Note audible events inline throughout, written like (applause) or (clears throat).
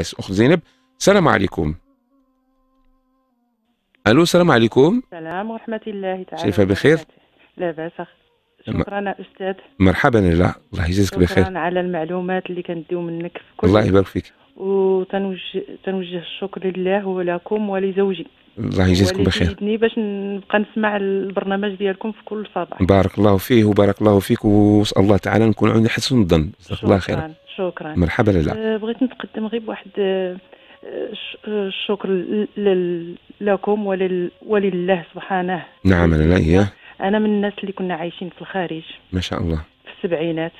اخت زينب السلام عليكم الو السلام عليكم السلام ورحمه الله تعالى شايفه بخير لا باس شكرا استاذ مرحبا لا الله يجزيك بخير شكرا على المعلومات اللي كنديو منك في كل الله يبارك فيك وتنوجه تنوجه الشكر لله ولكم ولزوجي الله يجزيكم بخير وليدني باش نبقى نسمع البرنامج ديالكم في كل صباح بارك الله فيه وبارك الله فيك وسأل الله تعالى نكون عند حسن الظن جزاك الله خير شكرا مرحبا لالا أه، بغيت نتقدم غير بواحد الشكر أه، أه، لكم ولله سبحانه نعم لله هي انا من الناس اللي كنا عايشين في الخارج ما شاء الله في السبعينات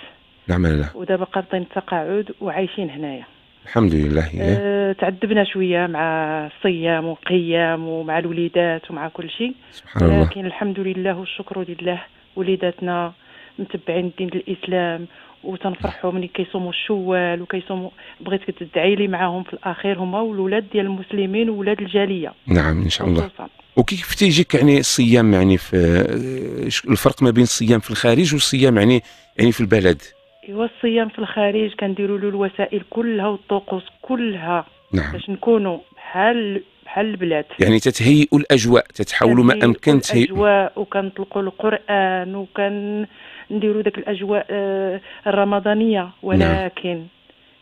نعم انا ودابا قابطين التقاعد وعايشين هنايا الحمد لله إيه؟ تعذبنا شويه مع الصيام وقيام ومع الوليدات ومع كل شيء سبحان لكن الله. الحمد لله والشكر لله وليداتنا متبعين الدين الاسلام وتنفرحوا ملي كيصوموا الشوال وكيصوموا بغيت تدعي لي معاهم في الاخير هما والولاد ديال المسلمين وولاد الجاليه نعم ان شاء الله وكيف تيجيك يعني الصيام يعني في الفرق ما بين الصيام في الخارج والصيام يعني يعني في البلد ايوا الصيام في الخارج كنديروا له الوسائل كلها والطقوس كلها نعم. باش نكونوا بحال بحال البلاد يعني تتهيئوا الاجواء تتحاولوا ما امكن تهيئوا الاجواء وكنطلقوا القران وكن نديروا داك الاجواء آه، الرمضانيه نعم. ولكن نعم.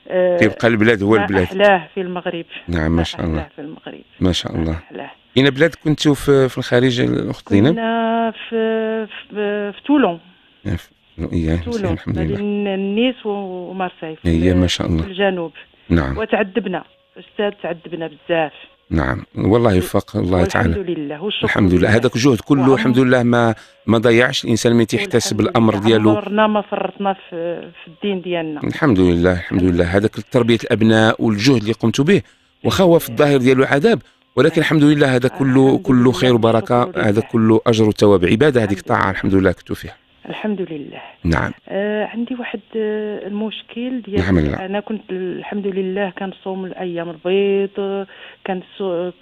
آه، تبقى البلاد هو البلاد احلاه في المغرب نعم ما شاء الله في المغرب ما شاء الله اين بلاد كنتو في, في الخارج الاخت زينب؟ كنا في في, في تولون اييه آه، تولون الحمد لله بين النيس ومارسيل اييه ما شاء الله في الجنوب نعم وتعذبنا استاذ تعذبنا بزاف نعم والله يوفق الله تعالى الحمد لله والشكر الحمد لله هذاك الجهد كله الحمد لله ما ما ضيعش الانسان من تيحتسب الامر ديالو عمرنا ما فرطنا في, في الدين ديالنا الحمد لله الحمد لله هذاك تربيه الابناء والجهد اللي قمت به واخا هو في الظاهر ديالو عذاب ولكن الحمد لله هذا كله كله خير وبركه هذا كله اجر وثواب عباده هذيك الطاعه الحمد لله كنتو فيها الحمد لله نعم آه عندي واحد آه المشكل ديال نعم انا كنت الحمد لله كنصوم الايام البيض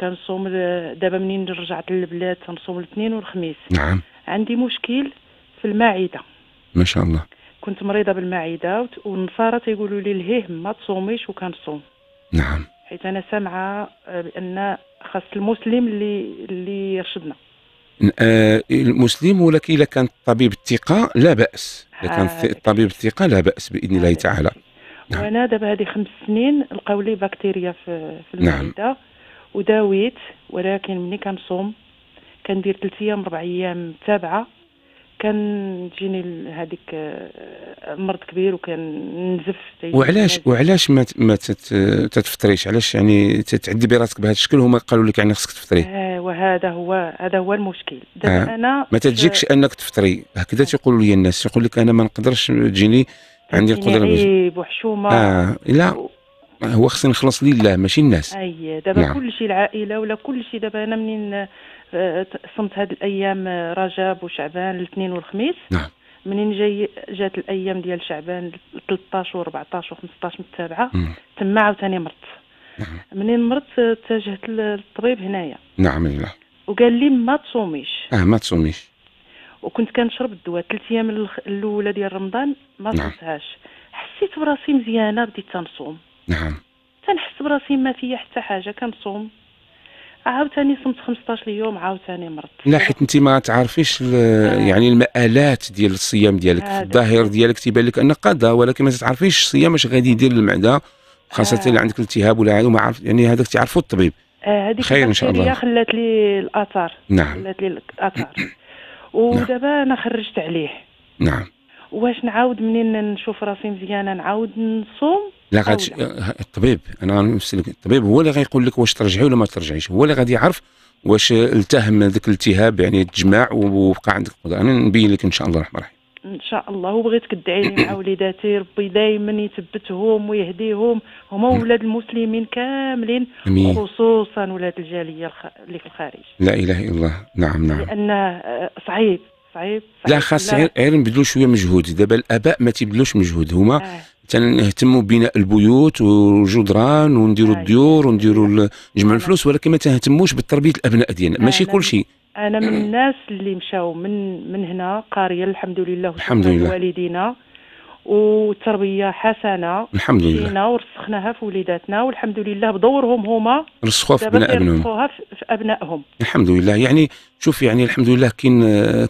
كنصوم دابا منين رجعت للبلاد كنصوم الاثنين والخميس نعم عندي مشكل في المعده ما شاء الله كنت مريضه بالمعده والنصارى تيقولوا لي الهيه ما تصوميش وكنصوم نعم حيت انا سامعه آه، بان خاص المسلم اللي اللي يرشدنا آه، المسلم ولكن اذا كان طبيب الثقه لا باس اذا كان طبيب الثقه لا باس باذن الله تعالى نعم. وانا دابا هذه خمس سنين لقاو لي بكتيريا في في نعم. المعده نعم. وداويت ولكن ملي كنصوم كندير ثلاث ايام اربع ايام متابعه كان تجيني هذيك آه، مرض كبير نزف وعلاش وعلاش ما ما تتفطريش علاش يعني تتعدي براسك بهذا الشكل هما قالوا لك يعني خصك تفطري آه، وهذا هو هذا هو المشكل دابا آه. انا ما تجيكش انك تفطري هكذا تيقولوا لي الناس يقول لك انا ما نقدرش تجيني عندي القدره عيب وحشومه اه لا هو خصني نخلص لله ماشي الناس اي دابا نعم. كل شيء العائله ولا كل شيء دابا انا منين آه، صمت هاد الايام آه، رجب وشعبان الاثنين والخميس نعم منين جاي جات الايام ديال شعبان 13 و14 و15 متابعه تما عاوتاني مرضت نعم. منين مرضت اتجهت للطبيب هنايا نعم لا نعم. وقال لي ما تصوميش اه ما تصوميش وكنت كنشرب الدواء ثلاث ايام الاولى ديال رمضان ما نعم. صمتهاش حسيت براسي مزيانه بديت تنصوم نعم تنحس براسي ما فيا حتى حاجه كنصوم عاوتاني صمت 15 يوم عاوتاني مرضت لا حيت انت ما تعرفيش آه. يعني المآلات ديال الصيام ديالك الظاهر ديالك تيبان لك انه قضى ولكن ما تعرفيش الصيام اش غادي يدير للمعده خاصه آه. اللي عندك التهاب ولا ما عرفت يعني هذاك تعرفوا الطبيب آه خير ان شاء الله خلات لي الاثار نعم خلات لي الاثار نعم. ودابا انا خرجت عليه نعم واش نعاود منين نشوف راسي مزيانه نعاود نصوم لا غادي آه، الطبيب انا غنسلك الطبيب هو اللي غيقول لك واش ترجعي ولا ما ترجعيش هو اللي غادي يعرف واش التهم ذاك الالتهاب يعني تجمع وبقى عندك قدره انا نبين لك ان شاء الله الرحمن الرحيم ان شاء الله وبغيت كدعي لي مع (coughs) وليداتي ربي دائما يثبتهم ويهديهم هما ولاد المسلمين كاملين أمين. خصوصا ولاد الجاليه اللي في الخارج لا اله الا الله نعم نعم لان آه، صعيب صعيب, صعيب لا خاص غير غير نبذلوا شويه مجهود دابا الاباء ما تبذلوش مجهود هما آه. تنهتموا ببناء البيوت والجدران ونديروا آه. الديور ونديروا آه. نجمعوا الفلوس ولكن ما تهتموش بتربيه الابناء ديالنا ماشي كل شيء انا من (clears throat) الناس اللي مشاو من من هنا قريه الحمد لله الحمد لله والدينا وتربيه حسنه الحمد لله ورسخناها في وليداتنا والحمد لله بدورهم هما رسخوها في ابناء ابنهم في ابنائهم الحمد لله يعني شوف يعني الحمد لله كاين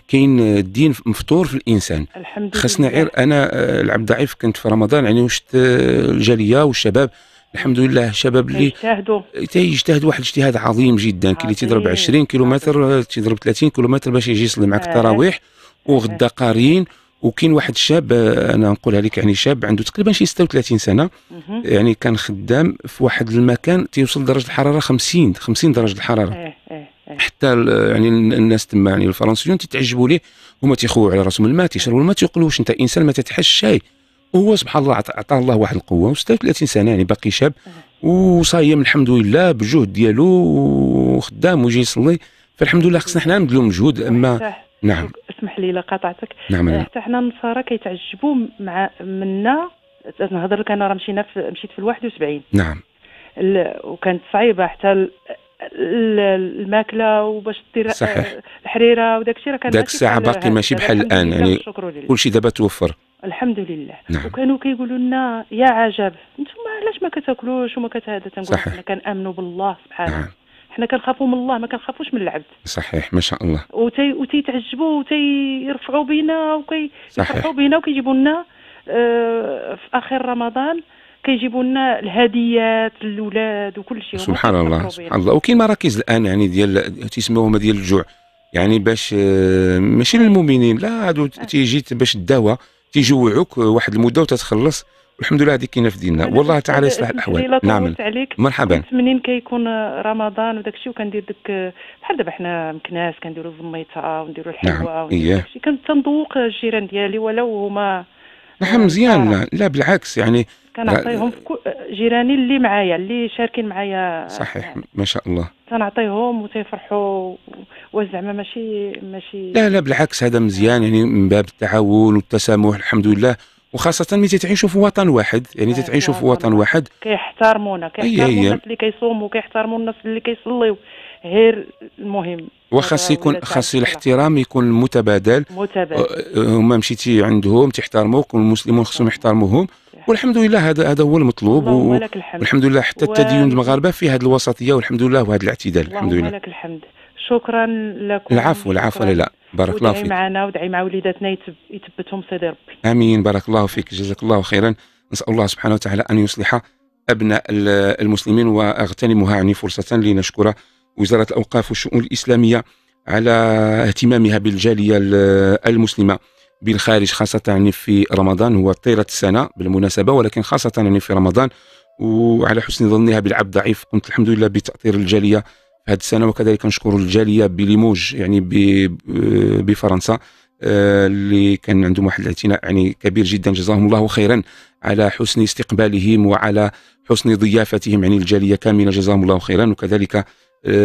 كاين الدين مفطور في الانسان الحمد لله خاصنا غير انا آه، العبد ضعيف كنت في رمضان يعني وشت آه، الجاليه والشباب الحمد لله شباب اللي يجتهدوا يجتهد واحد الاجتهاد عظيم جدا كي اللي تضرب 20 كيلومتر تضرب 30 كيلومتر باش يجي يصلي معك آه. التراويح وغدا قاريين وكاين واحد الشاب آه، انا نقولها لك يعني شاب عنده تقريبا شي 36 سنه يعني كان خدام في واحد المكان تيوصل درجه الحراره 50 50 درجه الحراره إيه، إيه، إيه. حتى آه، يعني الناس تما يعني الفرنسيون تتعجبوا ليه هما تيخوعوا على راسهم الماء تيشربوا الماء تيقولوا واش انت انسان ما تتحش شاي هو سبحان الله عطاه الله واحد القوه و36 سنه يعني باقي شاب وصايم الحمد لله بجهد ديالو وخدام وجاي يصلي فالحمد لله خصنا حنا نبذلوا مجهود اما نعم اسمح لي الا قاطعتك نعم،, نعم حتى حنا النصارى كيتعجبوا مع منا نهضر لك انا راه مشينا في مشيت في ال 71 نعم ال... وكانت صعيبه حتى ال... الماكله وباش دير الحريره وداك الشيء راه كان داك الساعه باقي ماشي بحال الان يعني كل شيء دابا توفر الحمد لله نعم. وكانوا كيقولوا لنا يا عجب انتم علاش ما كتاكلوش وما كتهذا تنقول حنا كنامنوا بالله سبحانه نعم. حنا كنخافوا من الله ما كنخافوش من العبد صحيح ما شاء الله وتي وتيتعجبوا وتيرفعوا بينا وكيفرحوا بينا وكيجيبوا لنا آه في اخر رمضان كيجيبوا لنا الهديات للاولاد وكل شيء سبحان الله سبحان الله وكاين مراكز الان يعني ديال تيسموهم ديال الجوع يعني باش آه، ماشي للمؤمنين لا هادو آه. تيجي باش الدواء تيجوعوك آه، واحد المده وتتخلص الحمد لله هذه كاينه في ديننا والله تعالى يصلح الاحوال نعم مرحبا منين كيكون آه، رمضان وداك الشيء وكندير ديك آه، بحال دابا حنا مكناس كنديروا الزميطه ونديروا الحلوه نعم. إيه. كنت تنذوق الجيران ديالي ولو هما نعم مزيان لا بالعكس يعني كنعطيهم جيراني اللي معايا اللي شاركين معايا صحيح ما شاء الله كنعطيهم وتيفرحوا وزعما ماشي ماشي لا لا بالعكس هذا مزيان يعني من باب التعاون والتسامح الحمد لله وخاصة ملي تتعيشوا في وطن واحد يعني أيوة، تتعيشوا في وطن واحد كيحترمونا كيحترموا الناس اللي كيصوموا كيحترموا الناس اللي كيصليوا غير المهم وخاص يكون خاص الاحترام يكون متبادل متبادل أه، أه، هما مشيتي عندهم تحترموك والمسلمون خصهم يحترموهم والحمد لله هذا هذا هو المطلوب و... لك الحمد. والحمد لله حتى التدين و... المغاربه في هذه الوسطيه والحمد لله وهذا الاعتدال الحمد لله لك الحمد شكرا لكم العفو العفو لا بارك الله فيك معنا ودعي مع وليداتنا يثبتهم سيدي ربي امين بارك الله فيك جزاك الله خيرا نسال الله سبحانه وتعالى ان يصلح ابناء المسلمين واغتنمها يعني فرصه لنشكر وزاره الاوقاف والشؤون الاسلاميه على اهتمامها بالجاليه المسلمه بالخارج خاصة يعني في رمضان هو طيلة السنة بالمناسبة ولكن خاصة يعني في رمضان وعلى حسن ظنها بالعبد ضعيف قمت الحمد لله بتأطير الجالية هذه السنة وكذلك نشكر الجالية بليموج يعني بفرنسا آه، اللي كان عندهم واحد الاعتناء يعني كبير جدا جزاهم الله خيرا على حسن استقبالهم وعلى حسن ضيافتهم يعني الجالية كاملة جزاهم الله خيرا وكذلك آه،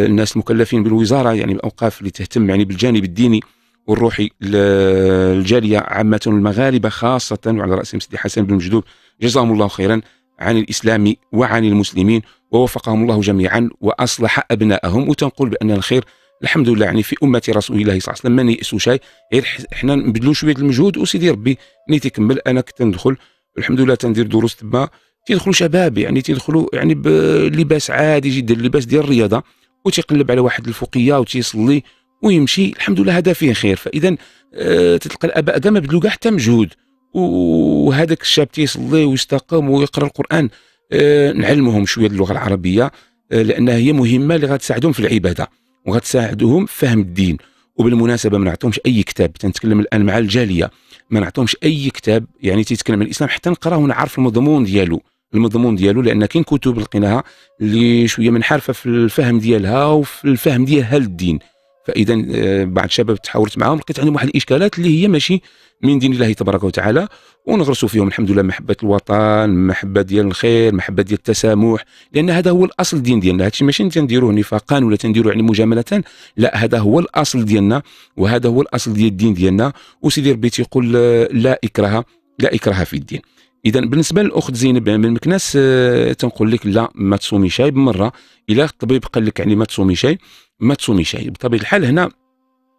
الناس المكلفين بالوزارة يعني الأوقاف اللي تهتم يعني بالجانب الديني والروحي للجالية عامه المغاربه خاصه وعلى راسهم سيدي حسن بن مجدوب جزاهم الله خيرا عن الاسلام وعن المسلمين ووفقهم الله جميعا واصلح ابنائهم وتنقول بان الخير الحمد لله يعني في امه رسول الله صلى الله عليه وسلم ما نيأسوا شيء غير إيه، حنا نبذلوا شويه المجهود وسيدي ربي ملي تيكمل انا كنت ندخل الحمد لله تندير دروس تما تيدخلوا شباب يعني تيدخلوا يعني بلباس عادي جدا لباس ديال الرياضه وتيقلب على واحد الفوقيه وتيصلي ويمشي الحمد لله هذا فيه خير فاذا آه، تتلقى الاباء كاع ما بذلوا كاع حتى مجهود وهذاك الشاب تيصلي ويستقم ويقرا القران آه، نعلمهم شويه اللغه العربيه آه، لانها هي مهمه اللي غتساعدهم في العباده وغتساعدهم في فهم الدين وبالمناسبه ما نعطيهمش اي كتاب تنتكلم الان مع الجاليه ما نعطيهمش اي كتاب يعني تيتكلم عن الاسلام حتى نقراه ونعرف المضمون ديالو المضمون ديالو لان كاين كتب لقيناها اللي شويه منحرفه في الفهم ديالها وفي الفهم ديالها للدين فاذا آه، بعض الشباب تحاورت معاهم لقيت عندهم واحد الاشكالات اللي هي ماشي من دين الله تبارك وتعالى ونغرسوا فيهم الحمد لله محبه الوطن محبه ديال الخير محبه ديال التسامح لان هذا هو الاصل الدين ديالنا هادشي ماشي تنديروه نفاقا ولا تنديروه يعني مجامله لا هذا هو الاصل ديالنا وهذا هو الاصل ديال الدين ديالنا وسيدي ربي تيقول آه، لا اكراه لا اكراه في الدين اذا بالنسبه للاخت زينب يعني من مكناس آه، تنقول لك لا ما تصومي شاي بمره الا الطبيب قال لك يعني ما تصومي شاي ما تصومي شيء بطبيعه الحال هنا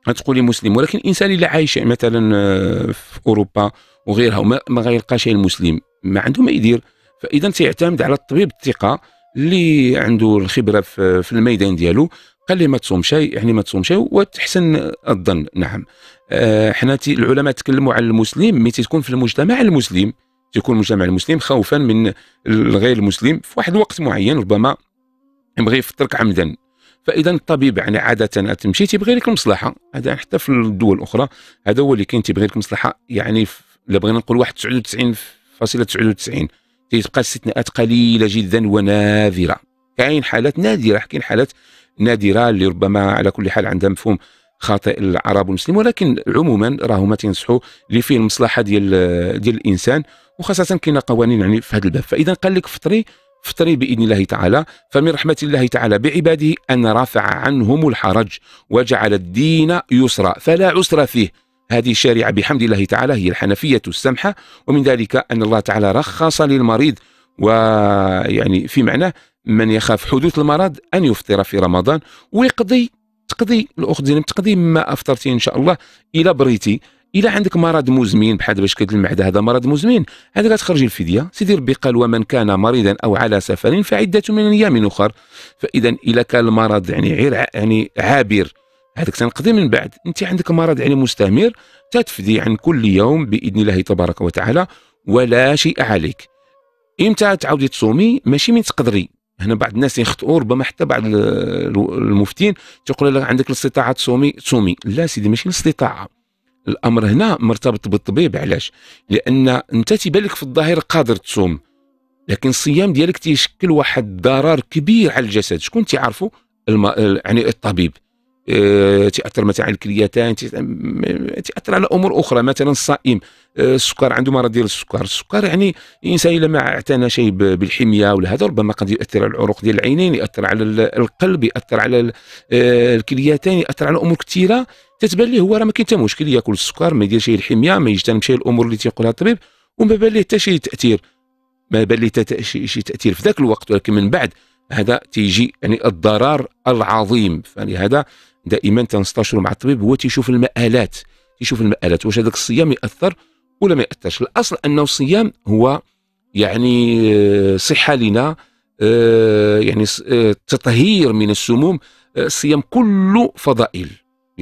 غتقولي مسلم ولكن الانسان اللي عايش مثلا آه، في اوروبا وغيرها وما غيلقى شيء المسلم ما عنده ما يدير فاذا تيعتمد على الطبيب الثقه اللي عنده الخبره في الميدان ديالو قال لي ما تصوم شيء يعني ما تصوم شيء وتحسن الظن نعم آه، حنا العلماء تكلموا على المسلم مي تكون في المجتمع المسلم تكون المجتمع المسلم خوفا من الغير المسلم في واحد الوقت معين ربما يبغي يفطرك عمدا فاذا الطبيب يعني عاده تمشي تيبغي لك المصلحه هذا حتى في الدول الاخرى هذا هو اللي كاين تيبغي لك المصلحه يعني الا بغينا نقول واحد 99 تيبقى استثناءات قليله جدا ونادره كاين حالات نادره كاين حالات نادره اللي ربما على كل حال عندها مفهوم خاطئ العرب والمسلم ولكن عموما راهما تنصحوا اللي فيه المصلحه ديال ديال الانسان وخاصه كاين قوانين يعني في هذا الباب فاذا قال لك فطري فطري بإذن الله تعالى فمن رحمة الله تعالى بعباده أن رفع عنهم الحرج وجعل الدين يسرا فلا عسر فيه هذه الشريعة بحمد الله تعالى هي الحنفية السمحة ومن ذلك أن الله تعالى رخص للمريض ويعني في معناه من يخاف حدوث المرض أن يفطر في رمضان ويقضي تقضي الأخت زينب تقضي ما أفطرتي إن شاء الله إلى بريتي الا عندك مرض مزمن بحال باش شكل المعده هذا مرض مزمن هذا غتخرجي الفديه سيدي ربي قال ومن كان مريضا او على سفر فعده من ايام اخر فاذا الا كان المرض يعني غير يعني عابر هذاك تنقضي من بعد انت عندك مرض يعني مستمر تتفدي عن كل يوم باذن الله تبارك وتعالى ولا شيء عليك امتى تعاودي تصومي ماشي من تقدري هنا بعض الناس يخطئوا ربما حتى بعض المفتين تيقول لك عندك الاستطاعه تصومي تصومي لا سيدي ماشي الاستطاعه الامر هنا مرتبط بالطبيب علاش لان انت تيبان لك في الظاهر قادر تصوم لكن الصيام ديالك تيشكل واحد الضرر كبير على الجسد شكون تيعرفوا الم... يعني الطبيب أه... تاثر مثلا على الكليتين تاثر على امور اخرى مثلا الصائم آه، السكر عنده مرض ديال السكر السكر يعني الانسان الا ما اعتنى شيء بالحميه ولا هذا ربما قد ياثر على العروق ديال العينين ياثر على القلب ياثر على آه، الكليتين ياثر على امور كثيره تتبان ليه هو راه ما كاين حتى مشكل ياكل السكر ما يدير شي الحميه ما يجتنبش الامور اللي تيقولها الطبيب وما بان ليه حتى شي تاثير ما بان ليه شي تاثير في ذاك الوقت ولكن من بعد هذا تيجي يعني الضرر العظيم فلهذا دائما تنستشيروا مع الطبيب هو تيشوف المآلات تيشوف المآلات واش هذاك الصيام ياثر ولا ما ياثرش الاصل انه الصيام هو يعني آه، صحه لنا آه، يعني آه، تطهير من السموم الصيام كله فضائل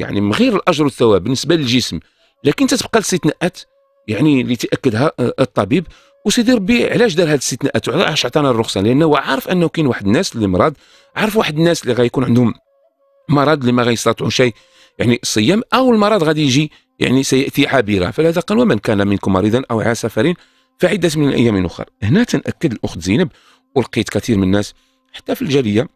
يعني من غير الاجر والثواب بالنسبه للجسم لكن تتبقى الاستثناءات يعني اللي تاكدها آه، الطبيب وسيدي ربي علاش دار هذه الاستثناءات وعلاش عطانا الرخصه لانه هو عارف انه كاين واحد الناس اللي مرض عارف واحد الناس اللي غيكون عندهم مرض اللي ما غيستطيعوا شيء يعني الصيام او المرض غادي يجي يعني سياتي عابره فلهذا قال ومن كان منكم مريضا او على سفر فعده من الايام اخرى هنا تناكد الاخت زينب ولقيت كثير من الناس حتى في الجاليه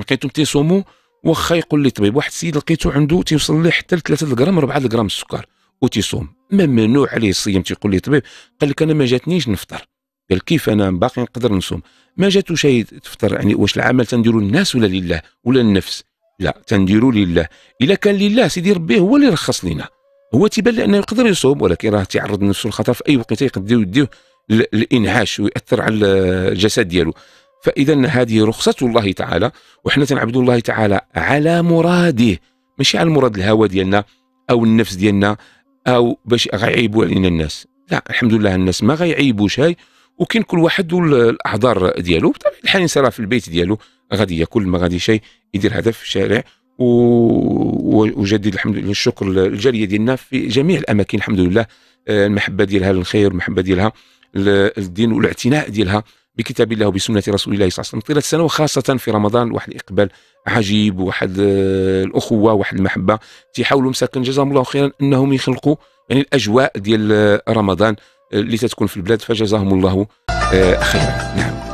لقيتهم تيصوموا واخا يقول لي طبيب واحد السيد لقيته عنده تيوصل ليه حتى ل 3 غرام 4 غرام السكر وتيصوم ممنوع عليه الصيام تيقول لي طبيب قال لك انا ما جاتنيش نفطر قال كيف انا باقي نقدر نصوم ما جاتو شي تفطر يعني واش العمل تنديرو للناس ولا لله ولا النفس لا تنديرو لله الا كان لله سيدي ربي هو اللي رخص لينا هو تيبان لي انه يقدر يصوم ولكن راه تيعرض نفسه للخطر في اي وقت يقدر يديه الانعاش ويأثر على الجسد ديالو فإذا هذه رخصة الله تعالى وحنا تنعبد الله تعالى على مراده ماشي على مراد الهوى ديالنا أو النفس ديالنا أو باش غيعيبوا علينا الناس لا الحمد لله الناس ما غيعيبوش هاي وكاين كل واحد الاعذار ديالو بطبيعه الحال الانسان راه في البيت ديالو غادي ياكل ما غادي شيء يدير هذا في الشارع وجدد الحمد لله الشكر الجاريه ديالنا في جميع الاماكن الحمد لله آه، المحبه ديالها للخير المحبه ديالها للدين والاعتناء ديالها بكتاب الله وبسنة رسول الله صلى الله عليه وسلم طيلة السنة وخاصة في رمضان واحد الإقبال عجيب واحد آه، الأخوة واحد المحبة تيحاولوا مساكن جزاهم الله خيرا أنهم يخلقوا يعني الأجواء ديال رمضان آه، اللي تتكون في البلاد فجزاهم الله آه، خيرا نعم